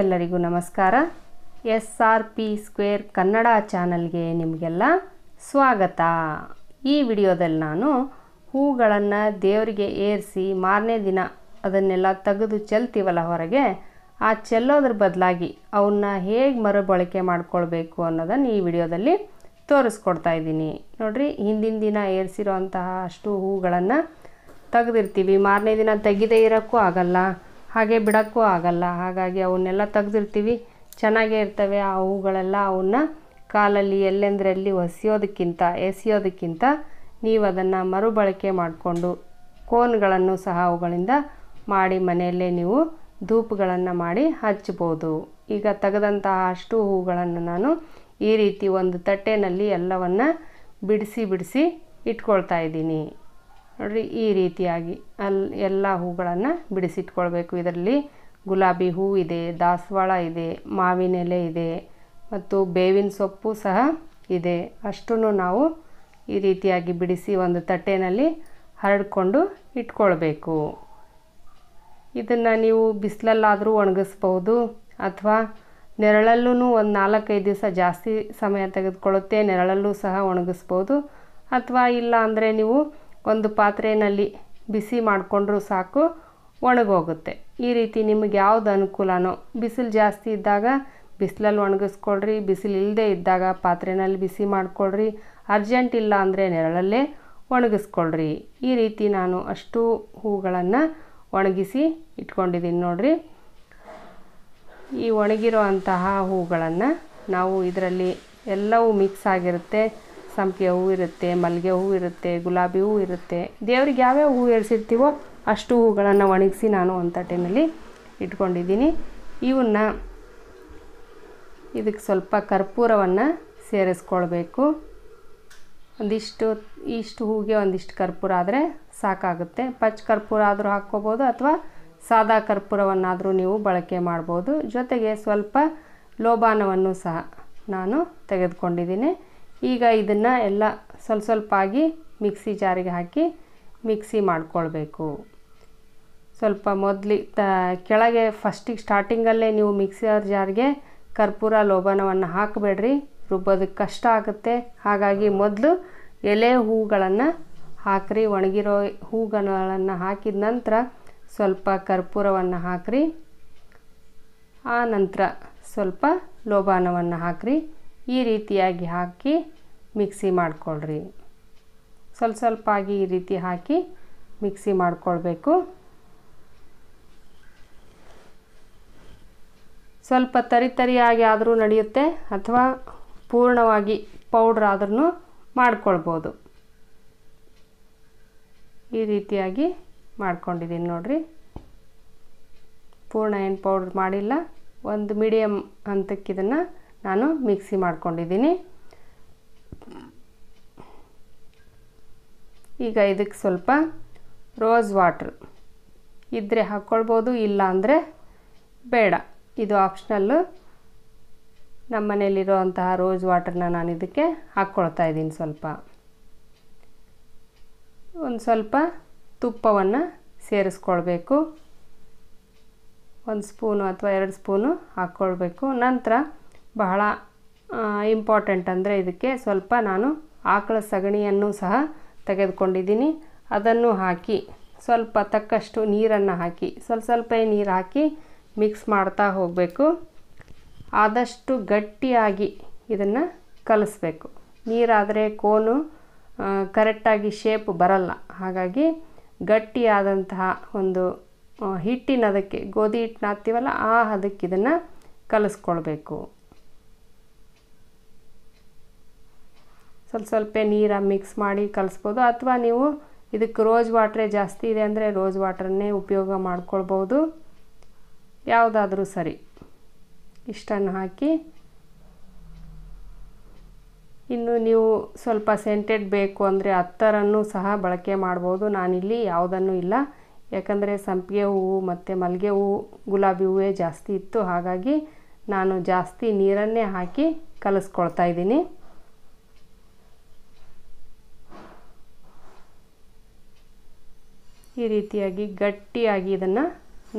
ಎಲ್ಲರಿಗೂ ನಮಸ್ಕಾರ S R P square Kannada ಚಾನಲ್ಗೆ ನಿಮಗೆಲ್ಲ ಸ್ವಾಗತ ಈ ವಿಡಿಯೋದಲ್ಲಿ ನಾನು ಹೂಗಳನ್ನು ದೇವರಿಗೆ ಏರಿಸಿ ಮಾರನೇ ದಿನ ಅದನ್ನೆಲ್ಲ ತೆಗೆದು ಚೆಲ್ತೀವಲ್ಲ ಹೊರಗೆ ಆ ಚೆಲ್ಲೋದ್ರ ಬದಲಾಗಿ ಅವನ್ನ ಹೇಗೆ ಮರುಬಳಕೆ ಮಾಡ್ಕೊಳ್ಬೇಕು ಅನ್ನೋದನ್ನು ಈ ವಿಡಿಯೋದಲ್ಲಿ ತೋರಿಸ್ಕೊಡ್ತಾ ಇದ್ದೀನಿ ನೋಡಿರಿ ಹಿಂದಿನ ದಿನ ಏರಿಸಿರೋ ಅಂತಹ ಅಷ್ಟು ಹೂಗಳನ್ನು ತೆಗೆದಿರ್ತೀವಿ ಮಾರನೇ ದಿನ ತೆಗೆದೇ ಇರೋಕ್ಕೂ ಆಗಲ್ಲ ಹಾಗೆ ಬಿಡೋಕ್ಕೂ ಆಗಲ್ಲ ಹಾಗಾಗಿ ಅವನ್ನೆಲ್ಲ ತೆಗ್ದಿರ್ತೀವಿ ಚೆನ್ನಾಗೇ ಇರ್ತವೆ ಆ ಹೂಗಳೆಲ್ಲ ಅವನ್ನ ಕಾಲಲ್ಲಿ ಎಲ್ಲೆಂದರಲ್ಲಿ ಒಸಿಯೋದಕ್ಕಿಂತ ಎಸೆಯೋದಕ್ಕಿಂತ ನೀವು ಅದನ್ನು ಮರುಬಳಕೆ ಮಾಡಿಕೊಂಡು ಕೋನ್ಗಳನ್ನು ಸಹ ಅವುಗಳಿಂದ ಮಾಡಿ ಮನೆಯಲ್ಲೇ ನೀವು ಧೂಪುಗಳನ್ನು ಮಾಡಿ ಹಚ್ಬೋದು ಈಗ ತೆಗೆದಂತಹ ಅಷ್ಟು ಹೂಗಳನ್ನು ನಾನು ಈ ರೀತಿ ಒಂದು ತಟ್ಟೆನಲ್ಲಿ ಎಲ್ಲವನ್ನು ಬಿಡಿಸಿ ಬಿಡಿಸಿ ಇಟ್ಕೊಳ್ತಾ ಇದ್ದೀನಿ ನೋಡಿರಿ ಈ ರೀತಿಯಾಗಿ ಅಲ್ಲಿ ಎಲ್ಲ ಹೂಗಳನ್ನು ಬಿಡಿಸಿಟ್ಕೊಳ್ಬೇಕು ಇದರಲ್ಲಿ ಗುಲಾಬಿ ಹೂ ಇದೆ ದಾಸವಾಳ ಇದೆ ಮಾವಿನ ಎಲೆ ಇದೆ ಮತ್ತು ಬೇವಿನ ಸೊಪ್ಪು ಸಹ ಇದೆ ಅಷ್ಟೂ ನಾವು ಈ ರೀತಿಯಾಗಿ ಬಿಡಿಸಿ ಒಂದು ತಟ್ಟೆನಲ್ಲಿ ಹರಡಿಕೊಂಡು ಇಟ್ಕೊಳ್ಬೇಕು ಇದನ್ನು ನೀವು ಬಿಸಿಲಲ್ಲಾದರೂ ಒಣಗಿಸ್ಬೋದು ಅಥವಾ ನೆರಳಲ್ಲೂ ಒಂದು ನಾಲ್ಕೈದು ದಿವಸ ಜಾಸ್ತಿ ಸಮಯ ತೆಗೆದುಕೊಳ್ಳುತ್ತೆ ನೆರಳಲ್ಲೂ ಸಹ ಒಣಗಿಸ್ಬೋದು ಅಥವಾ ಇಲ್ಲ ಅಂದರೆ ನೀವು ಒಂದು ಪಾತ್ರೆಯಲ್ಲಿ ಬಿಸಿ ಮಾಡಿಕೊಂಡ್ರೂ ಸಾಕು ಒಣಗೋಗುತ್ತೆ ಈ ರೀತಿ ನಿಮಗೆ ಯಾವ್ದು ಅನುಕೂಲನೋ ಬಿಸಿಲು ಜಾಸ್ತಿ ಇದ್ದಾಗ ಬಿಸಿಲಲ್ಲಿ ಒಣಗಿಸ್ಕೊಳ್ರಿ ಬಿಸಿಲು ಇಲ್ಲದೆ ಇದ್ದಾಗ ಪಾತ್ರೆನಲ್ಲಿ ಬಿಸಿ ಮಾಡಿಕೊಳ್ರಿ ಅರ್ಜೆಂಟ್ ಇಲ್ಲ ಅಂದರೆ ನೆರಳಲ್ಲೇ ಒಣಗಿಸ್ಕೊಳ್ರಿ ಈ ರೀತಿ ನಾನು ಅಷ್ಟು ಹೂಗಳನ್ನು ಒಣಗಿಸಿ ಇಟ್ಕೊಂಡಿದ್ದೀನಿ ನೋಡಿರಿ ಈ ಒಣಗಿರೋ ಅಂತಹ ಹೂಗಳನ್ನು ನಾವು ಇದರಲ್ಲಿ ಎಲ್ಲವೂ ಮಿಕ್ಸ್ ಆಗಿರುತ್ತೆ ಸಂಪಿಗೆ ಹೂವು ಇರುತ್ತೆ ಮಲ್ಲಿಗೆ ಹೂವು ಇರುತ್ತೆ ಗುಲಾಬಿ ಹೂವು ಇರುತ್ತೆ ದೇವ್ರಿಗೆ ಯಾವ್ಯಾವ ಹೂವು ಏರಿಸಿರ್ತೀವೋ ಅಷ್ಟು ಹೂಗಳನ್ನು ಒಣಗಿಸಿ ನಾನು ಒಂದು ತಟ್ಟಿನಲ್ಲಿ ಇಟ್ಕೊಂಡಿದ್ದೀನಿ ಇವನ್ನ ಇದಕ್ಕೆ ಸ್ವಲ್ಪ ಕರ್ಪೂರವನ್ನು ಸೇರಿಸ್ಕೊಳ್ಬೇಕು ಒಂದಿಷ್ಟು ಇಷ್ಟು ಹೂಗೆ ಒಂದಿಷ್ಟು ಕರ್ಪೂರ ಆದರೆ ಸಾಕಾಗುತ್ತೆ ಪಚ್ಚ ಕರ್ಪೂರ ಆದರೂ ಹಾಕ್ಕೋಬೋದು ಅಥವಾ ಸಾದಾ ಕರ್ಪೂರವನ್ನಾದರೂ ನೀವು ಬಳಕೆ ಮಾಡ್ಬೋದು ಜೊತೆಗೆ ಸ್ವಲ್ಪ ಲೋಬಾನವನ್ನು ಸಹ ನಾನು ತೆಗೆದುಕೊಂಡಿದ್ದೀನಿ ಈಗ ಇದನ್ನು ಎಲ್ಲ ಸ್ವಲ್ಪ ಸ್ವಲ್ಪ ಆಗಿ ಮಿಕ್ಸಿ ಜಾರಿಗೆ ಹಾಕಿ ಮಿಕ್ಸಿ ಮಾಡ್ಕೊಳ್ಬೇಕು ಸ್ವಲ್ಪ ಮೊದಲಿ ತ ಕೆಳಗೆ ಫಸ್ಟಿಗೆ ಸ್ಟಾರ್ಟಿಂಗಲ್ಲೇ ನೀವು ಮಿಕ್ಸರ್ ಜಾರಿಗೆ ಕರ್ಪೂರ ಲೋಬನವನ್ನು ಹಾಕಬೇಡ್ರಿ ರುಬ್ಬೋದಕ್ಕೆ ಕಷ್ಟ ಆಗುತ್ತೆ ಹಾಗಾಗಿ ಮೊದಲು ಎಲೆ ಹೂಗಳನ್ನು ಹಾಕ್ರಿ ಒಣಗಿರೋ ಹೂಗಳನ್ನು ಹಾಕಿದ ನಂತರ ಸ್ವಲ್ಪ ಕರ್ಪೂರವನ್ನು ಹಾಕ್ರಿ ಆ ನಂತರ ಸ್ವಲ್ಪ ಲೋಬಾನವನ್ನು ಹಾಕ್ರಿ ಈ ರೀತಿಯಾಗಿ ಹಾಕಿ ಮಿಕ್ಸಿ ಮಾಡ್ಕೊಳ್ರಿ ಸ್ವಲ್ಪ ಸ್ವಲ್ಪ ಆಗಿ ಈ ರೀತಿ ಹಾಕಿ ಮಿಕ್ಸಿ ಮಾಡಿಕೊಳ್ಬೇಕು ಸ್ವಲ್ಪ ತರಿ ತರಿಯಾಗಿ ಆದರೂ ನಡೆಯುತ್ತೆ ಅಥವಾ ಪೂರ್ಣವಾಗಿ ಪೌಡ್ರ್ ಆದ್ರೂ ಮಾಡ್ಕೊಳ್ಬೋದು ಈ ರೀತಿಯಾಗಿ ಮಾಡ್ಕೊಂಡಿದ್ದೀನಿ ನೋಡಿರಿ ಪೂರ್ಣ ಏನು ಪೌಡ್ರ್ ಮಾಡಿಲ್ಲ ಒಂದು ಮೀಡಿಯಮ್ ಹಂತಕ್ಕಿದನ್ನು ನಾನು ಮಿಕ್ಸಿ ಮಾಡ್ಕೊಂಡಿದ್ದೀನಿ ಈಗ ಇದಕ್ಕೆ ಸ್ವಲ್ಪ ರೋಸ್ ವಾಟ್ರ್ ಇದ್ದರೆ ಹಾಕ್ಕೊಳ್ಬೋದು ಇಲ್ಲ ಅಂದರೆ ಬೇಡ ಇದು ಆಪ್ಷನಲ್ಲು ನಮ್ಮ ಮನೇಲಿರುವಂತಹ ರೋಸ್ ವಾಟ್ರನ್ನ ನಾನು ಇದಕ್ಕೆ ಹಾಕ್ಕೊಳ್ತಾ ಇದ್ದೀನಿ ಸ್ವಲ್ಪ ಒಂದು ಸ್ವಲ್ಪ ತುಪ್ಪವನ್ನು ಸೇರಿಸ್ಕೊಳ್ಬೇಕು ಒಂದು ಸ್ಪೂನು ಅಥವಾ ಎರಡು ಸ್ಪೂನು ಹಾಕ್ಕೊಳ್ಬೇಕು ನಂತರ ಬಹಳ ಇಂಪಾರ್ಟೆಂಟ್ ಅಂದರೆ ಇದಕ್ಕೆ ಸ್ವಲ್ಪ ನಾನು ಆಕಳ ಸಗಣಿಯನ್ನು ಸಹ ತೆಗೆದುಕೊಂಡಿದ್ದೀನಿ ಅದನ್ನು ಹಾಕಿ ಸ್ವಲ್ಪ ತಕ್ಕಷ್ಟು ನೀರನ್ನು ಹಾಕಿ ಸ್ವಲ್ಪ ಸ್ವಲ್ಪ ನೀರು ಹಾಕಿ ಮಿಕ್ಸ್ ಮಾಡ್ತಾ ಹೋಗಬೇಕು ಆದಷ್ಟು ಗಟ್ಟಿಯಾಗಿ ಇದನ್ನು ಕಲಿಸ್ಬೇಕು ನೀರಾದರೆ ಕೋನು ಕರೆಕ್ಟಾಗಿ ಶೇಪ್ ಬರಲ್ಲ ಹಾಗಾಗಿ ಗಟ್ಟಿಯಾದಂತಹ ಒಂದು ಹಿಟ್ಟಿನ ಅದಕ್ಕೆ ಗೋಧಿ ಹಿಟ್ಟನ್ನ ಹಾಕ್ತೀವಲ್ಲ ಆ ಅದಕ್ಕೆ ಇದನ್ನು ಕಲಿಸ್ಕೊಳ್ಬೇಕು ಸ್ವಲ್ಪ ಸ್ವಲ್ಪ ನೀರ ಮಿಕ್ಸ್ ಮಾಡಿ ಕಲಿಸ್ಬೋದು ಅಥವಾ ನೀವು ಇದಕ್ಕೆ ರೋಸ್ ವಾಟ್ರೇ ಜಾಸ್ತಿ ಇದೆ ಅಂದರೆ ರೋಸ್ ವಾಟ್ರನ್ನೇ ಉಪಯೋಗ ಮಾಡ್ಕೊಳ್ಬೋದು ಯಾವುದಾದ್ರೂ ಸರಿ ಇಷ್ಟನ್ನು ಹಾಕಿ ಇನ್ನು ನೀವು ಸ್ವಲ್ಪ ಸೆಂಟೆಡ್ ಬೇಕು ಅಂದರೆ ಹತ್ತರನ್ನು ಸಹ ಬಳಕೆ ಮಾಡ್ಬೋದು ನಾನಿಲ್ಲಿ ಯಾವುದನ್ನು ಇಲ್ಲ ಯಾಕಂದರೆ ಸಂಪಿಗೆ ಹೂವು ಮತ್ತು ಮಲ್ಲಿಗೆ ಹೂವು ಗುಲಾಬಿ ಹೂವೇ ಜಾಸ್ತಿ ಇತ್ತು ಹಾಗಾಗಿ ನಾನು ಜಾಸ್ತಿ ನೀರನ್ನೇ ಹಾಕಿ ಕಲಿಸ್ಕೊಳ್ತಾ ಇದ್ದೀನಿ ಈ ರೀತಿಯಾಗಿ ಗಟ್ಟಿಯಾಗಿ ಇದನ್ನು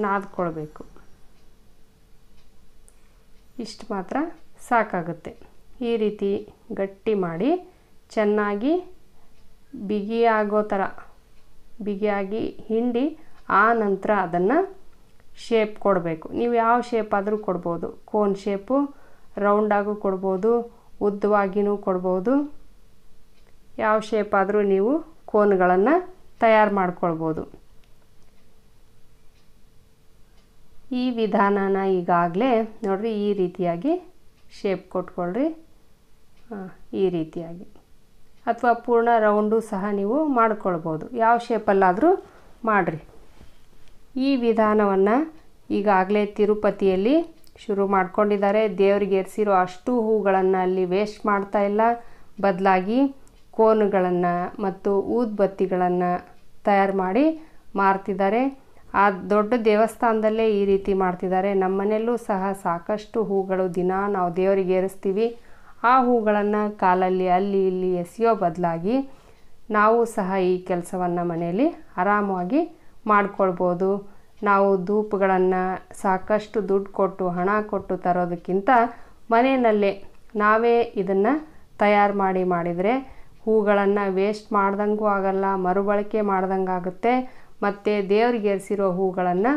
ನಾದ್ಕೊಳ್ಬೇಕು ಇಷ್ಟು ಮಾತ್ರ ಸಾಕಾಗುತ್ತೆ ಈ ರೀತಿ ಗಟ್ಟಿ ಮಾಡಿ ಚೆನ್ನಾಗಿ ಬಿಗಿಯಾಗೋ ಥರ ಬಿಗಿಯಾಗಿ ಹಿಂಡಿ ಆ ನಂತರ ಅದನ್ನು ಶೇಪ್ ಕೊಡಬೇಕು ನೀವು ಯಾವ ಶೇಪ್ ಆದರೂ ಕೊಡ್ಬೋದು ಕೋನ್ ಶೇಪು ರೌಂಡಾಗೂ ಕೊಡ್ಬೋದು ಉದ್ದವಾಗಿಯೂ ಕೊಡ್ಬೋದು ಯಾವ ಶೇಪ್ ಆದರೂ ನೀವು ಕೋನ್ಗಳನ್ನು ತಯಾರು ಮಾಡ್ಕೊಳ್ಬೋದು ಈ ವಿಧಾನನ ಈಗಾಗಲೇ ನೋಡಿರಿ ಈ ರೀತಿಯಾಗಿ ಶೇಪ್ ಕೊಟ್ಕೊಳ್ರಿ ಈ ರೀತಿಯಾಗಿ ಅಥವಾ ಪೂರ್ಣ ರೌಂಡು ಸಹ ನೀವು ಮಾಡ್ಕೊಳ್ಬೋದು ಯಾವ ಶೇಪಲ್ಲಾದರೂ ಮಾಡಿರಿ ಈ ವಿಧಾನವನ್ನು ಈಗಾಗಲೇ ತಿರುಪತಿಯಲ್ಲಿ ಶುರು ಮಾಡ್ಕೊಂಡಿದ್ದಾರೆ ದೇವರಿಗೆ ಎರಿಸಿರೋ ಅಷ್ಟು ಹೂಗಳನ್ನು ಅಲ್ಲಿ ವೇಸ್ಟ್ ಮಾಡ್ತಾ ಇಲ್ಲ ಬದಲಾಗಿ ಕೋನುಗಳನ್ನು ಮತ್ತು ಊದ್ಬತ್ತಿಗಳನ್ನು ತಯಾರು ಮಾಡಿ ಮಾರ್ತಿದ್ದಾರೆ ಆ ದೊಡ್ಡ ದೇವಸ್ಥಾನದಲ್ಲೇ ಈ ರೀತಿ ಮಾಡ್ತಿದ್ದಾರೆ ನಮ್ಮ ಮನೆಯಲ್ಲೂ ಸಹ ಸಾಕಷ್ಟು ಹೂಗಳು ದಿನ ನಾವು ದೇವರಿಗೆ ಏರಿಸ್ತೀವಿ ಆ ಹೂಗಳನ್ನು ಕಾಲಲ್ಲಿ ಅಲ್ಲಿ ಇಲ್ಲಿ ಎಸೆಯೋ ಬದಲಾಗಿ ನಾವು ಸಹ ಈ ಕೆಲಸವನ್ನು ಮನೆಯಲ್ಲಿ ಆರಾಮವಾಗಿ ಮಾಡಿಕೊಳ್ಬೋದು ನಾವು ಧೂಪಗಳನ್ನು ಸಾಕಷ್ಟು ದುಡ್ಡು ಕೊಟ್ಟು ಹಣ ಕೊಟ್ಟು ತರೋದಕ್ಕಿಂತ ಮನೆಯಲ್ಲೇ ನಾವೇ ಇದನ್ನು ತಯಾರು ಮಾಡಿ ಮಾಡಿದರೆ ಹೂಗಳನ್ನು ವೇಸ್ಟ್ ಮಾಡ್ದಂಗೂ ಆಗಲ್ಲ ಮರುಬಳಕೆ ಮಾಡ್ದಂಗೆ ಆಗುತ್ತೆ ಮತ್ತು ದೇವ್ರಿಗೆ ಎರಿಸಿರೋ ಹೂಗಳನ್ನು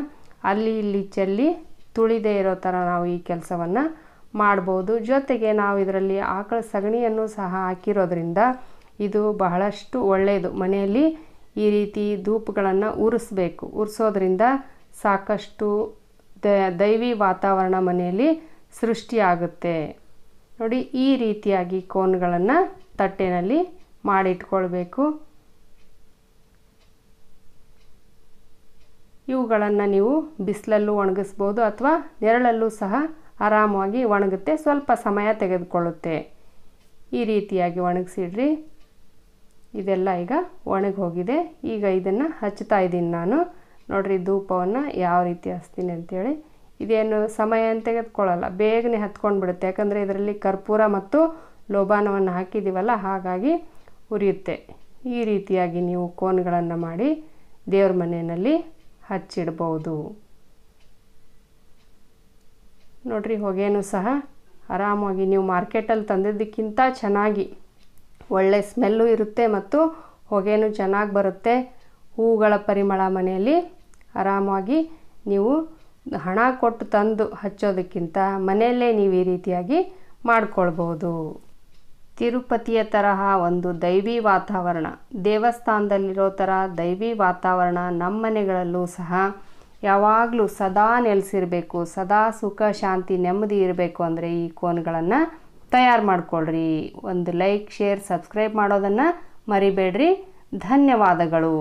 ಅಲ್ಲಿ ಇಲ್ಲಿ ಚೆಲ್ಲಿ ತುಳಿದೇ ಇರೋ ಥರ ನಾವು ಈ ಕೆಲಸವನ್ನು ಮಾಡ್ಬೋದು ಜೊತೆಗೆ ನಾವು ಇದರಲ್ಲಿ ಆಕಳ ಸಗಣಿಯನ್ನು ಸಹ ಹಾಕಿರೋದ್ರಿಂದ ಇದು ಬಹಳಷ್ಟು ಒಳ್ಳೆಯದು ಮನೆಯಲ್ಲಿ ಈ ರೀತಿ ಧೂಪುಗಳನ್ನು ಉರಿಸ್ಬೇಕು ಉರಿಸೋದ್ರಿಂದ ಸಾಕಷ್ಟು ದೈವಿ ವಾತಾವರಣ ಮನೆಯಲ್ಲಿ ಸೃಷ್ಟಿಯಾಗುತ್ತೆ ನೋಡಿ ಈ ರೀತಿಯಾಗಿ ಕೋನ್ಗಳನ್ನು ತಟ್ಟೆನಲ್ಲಿ ಮಾಡಿಟ್ಕೊಳ್ಬೇಕು ಇವುಗಳನ್ನು ನೀವು ಬಿಸಿಲಲ್ಲೂ ಒಣಗಿಸ್ಬೋದು ಅಥವಾ ನೆರಳಲ್ಲೂ ಸಹ ಆರಾಮವಾಗಿ ಒಣಗುತ್ತೆ ಸ್ವಲ್ಪ ಸಮಯ ತೆಗೆದುಕೊಳ್ಳುತ್ತೆ ಈ ರೀತಿಯಾಗಿ ಒಣಗಿಸಿಡ್ರಿ ಇದೆಲ್ಲ ಈಗ ಒಣಗಿ ಹೋಗಿದೆ ಈಗ ಇದನ್ನು ಹಚ್ತಾ ಇದ್ದೀನಿ ನಾನು ನೋಡಿರಿ ಧೂಪವನ್ನು ಯಾವ ರೀತಿ ಹಚ್ತೀನಿ ಅಂಥೇಳಿ ಇದೇನು ಸಮಯ ತೆಗೆದುಕೊಳ್ಳಲ್ಲ ಬೇಗನೆ ಹತ್ಕೊಂಡು ಬಿಡುತ್ತೆ ಯಾಕಂದರೆ ಇದರಲ್ಲಿ ಕರ್ಪೂರ ಮತ್ತು ಲೋಬಾನವನ್ನು ಹಾಕಿದ್ದೀವಲ್ಲ ಹಾಗಾಗಿ ಉರಿಯುತ್ತೆ ಈ ರೀತಿಯಾಗಿ ನೀವು ಕೋನ್ಗಳನ್ನು ಮಾಡಿ ದೇವ್ರ ಮನೆಯಲ್ಲಿ ಹಚ್ಚಿಡ್ಬೋದು ನೋಡ್ರಿ ಹೊಗೆನೂ ಸಹ ಆರಾಮಾಗಿ ನೀವು ಮಾರ್ಕೆಟಲ್ಲಿ ತಂದಿದ್ದಕ್ಕಿಂತ ಚೆನ್ನಾಗಿ ಒಳ್ಳೆ ಸ್ಮೆಲ್ಲು ಇರುತ್ತೆ ಮತ್ತು ಹೊಗೆನೂ ಚೆನ್ನಾಗಿ ಬರುತ್ತೆ ಹೂಗಳ ಪರಿಮಳ ಮನೆಯಲ್ಲಿ ಆರಾಮಾಗಿ ನೀವು ಹಣ ಕೊಟ್ಟು ತಂದು ಹಚ್ಚೋದಕ್ಕಿಂತ ಮನೆಯಲ್ಲೇ ನೀವು ಈ ರೀತಿಯಾಗಿ ಮಾಡ್ಕೊಳ್ಬೋದು ತಿರುಪತಿಯ ತರಹ ಒಂದು ದೈವಿ ವಾತಾವರಣ ದೇವಸ್ಥಾನದಲ್ಲಿರೋ ಥರ ದೈವಿ ವಾತಾವರಣ ನಮ್ಮ ಮನೆಗಳಲ್ಲೂ ಸಹ ಯಾವಾಗಲೂ ಸದಾ ನೆಲೆಸಿರಬೇಕು ಸದಾ ಸುಖ ಶಾಂತಿ ನೆಮ್ಮದಿ ಇರಬೇಕು ಅಂದರೆ ಈ ಕೋನ್ಗಳನ್ನು ತಯಾರು ಮಾಡಿಕೊಳ್ಳ್ರಿ ಒಂದು ಲೈಕ್ ಶೇರ್ ಸಬ್ಸ್ಕ್ರೈಬ್ ಮಾಡೋದನ್ನು ಮರಿಬೇಡ್ರಿ ಧನ್ಯವಾದಗಳು